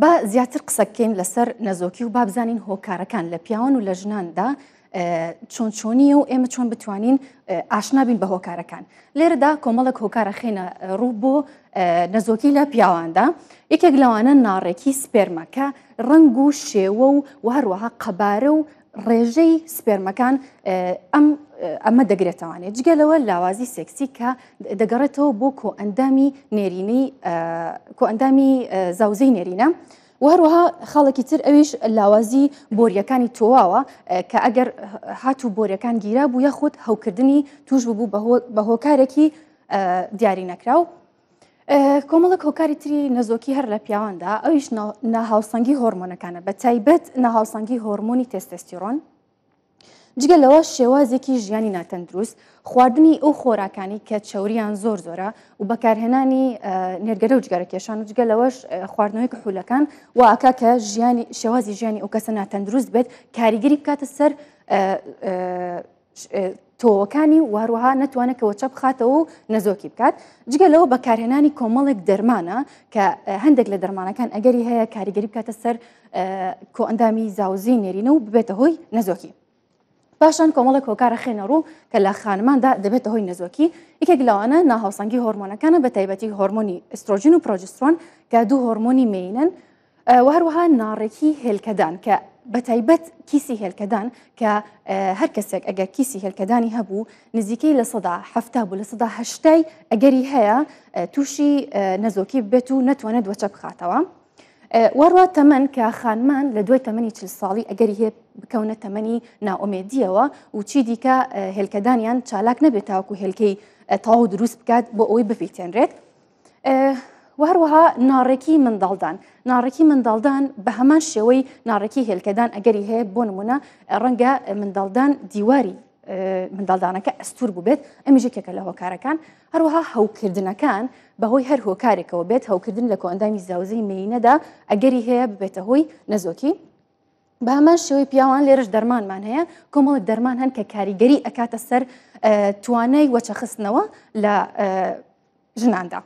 بە زیاتر قسەکەین لەسەر نەزۆکی و بابزانین هۆکارەکان لە پیاوان و لە ژناندا چۆن چۆنیە و ئێمە چۆن بتوانین ئاشنابین بە هۆکارەکان لێرەدا کۆمەڵک هۆکارە خێنە ڕوو بۆ نەزۆکی لە پیاواندا یەکێک لەوانە ناڕێکی سپێرمەکە ڕنگ و شێوە و هەروەها قەبارە و ڕێژەی سپێرمەکان ئەم ئەمە دەگرێتەوانێ جگەلەوە لاوازی سێکسی کە دەگەڕێتەوە بۆ کۆ ئەندامی نێرینی کۆ ئەندامی زاوزەی نێرینە وهروەها خاڵێکی تر ئەویش لاوازی بۆریەکانی تۆواوە کە ئەگەر هاتوو بۆریەکان گیرا بوو یەخود هەوکردنی توش بوو بە هۆکارێکی دیاری نەکراو کۆمەڵک هۆکاری تری نەزۆکی هەر لە پیاواندا ئەویش ناهاوسەنگی هۆرمۆنەکانە بە تایبەت ناهاوسەنگی هۆرمۆنی تێستستیرۆن جگە لەوە شێوازێکی ژیانی ناتەندروست خواردنی ئەو خۆراکانی کە چوریان زۆر زۆرە و بەکارهێنانی نێرگەرە و جگەرە کێشان و جگە لەوەش خواردنەوەی کحولەکان و ئاکا کە ژیانی شێوازی ژیانی ئەو کەسە ناتەندروست بێت کاریگەری بکاتە سەر تۆوەکانی واروها نتوانێت کەەوە چە بخاتەوە و نەزۆکی بکات جگە لەوە بەکارهێنانی کۆمەڵێک دەرمانە کە هەندێک لە دەرمانەکان ئەگەری هەیە کاریگەری بکاتە سەر کۆ ئەندامی زاوزی نێرینە و ببێتە هۆی نەزۆکی کاملاً پاشان کۆمەڵی کۆکارە خێنەڕوو کە لە خانماندا دەبێتە هۆی نزوەکی یکێک لەوانە هورمون کنن به تایبەتی هورمونی استروژن و پروژسترون که دو هورمونی مینن اه، و هر وهروەها نارکی هلکدان که به تایبته کیسی هلکدان که اه، هر کەسێک اگر کیسی هلکدانی هەبوو نزیکەی لە سەدا هەفتا بوو لە سەدا هەشتای ئەگەری هەیە اه، تووشی نەزۆکی بێت و نەتوانێت دووەچە وەڕوا تەمەەن کە خانمان لە دوای تەمەنی چل ساڵی ئەگەری هەیە بکەونە تەمەنی ناومێدیەوە و چی دیکە هێلکەدانیان چالاک نەبێت تاوکو هێلکەی تاو دروست بکات بۆ ئەوی بپیتێنرێت. وهروەها ناڕێکی منداڵدان ناڕێکی منداڵدان بە هەمان شێوەی ناڕێکی هێلکەدان ئەگەری هەیە بۆ نمونە ڕەنگە منداڵدان دیواری منداڵدانەکە ئەستور ببێت ئەمیژێکێکە لە هۆکارەکان هەروەها هەوکردنەکان بەهۆی هەر هۆکارێکەوە بێت هەوکردن لە کۆندامی زاوزەی مینەدا ئەگەری هەیە ببێتە هۆی نەزۆکی بەمە شێوەی پیاوان لێرش دەرمانمان هەیە کۆمەڵ دەرمان هەن کە کاریگەری ئەکاتە سەر توانای وەچەخستنەوە لە ژناندا.